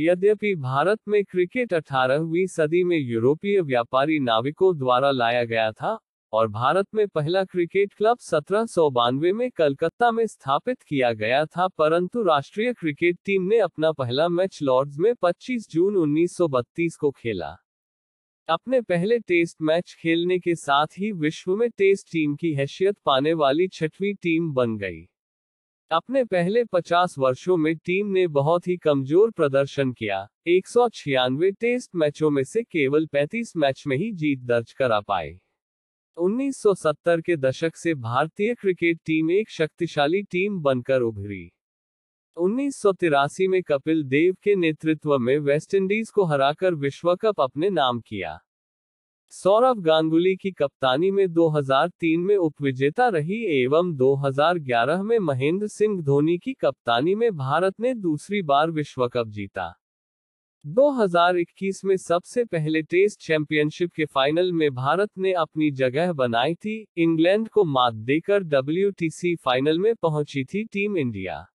यद्यपि भारत में क्रिकेट 18वीं सदी में यूरोपीय व्यापारी नाविकों द्वारा लाया गया था और भारत में पहला क्रिकेट क्लब सत्रह में कलकत्ता में स्थापित किया गया था परंतु राष्ट्रीय क्रिकेट टीम ने अपना पहला मैच लॉर्ड्स में 25 जून 1932 को खेला अपने पहले टेस्ट मैच खेलने के साथ ही विश्व में टेस्ट टीम की हैसियत पाने वाली छठवीं टीम बन गई अपने पहले 50 वर्षों में टीम ने बहुत ही कमजोर प्रदर्शन किया एक टेस्ट मैचों में से केवल 35 मैच में ही जीत दर्ज करा पाए 1970 के दशक से भारतीय क्रिकेट टीम एक शक्तिशाली टीम बनकर उभरी उन्नीस में कपिल देव के नेतृत्व में वेस्टइंडीज को हराकर विश्व कप अपने नाम किया सौरभ गांगुली की कप्तानी में 2003 में उपविजेता रही एवं 2011 में महेंद्र सिंह धोनी की कप्तानी में भारत ने दूसरी बार विश्व कप जीता 2021 में सबसे पहले टेस्ट चैंपियनशिप के फाइनल में भारत ने अपनी जगह बनाई थी इंग्लैंड को मात देकर डब्ल्यू फाइनल में पहुंची थी टीम इंडिया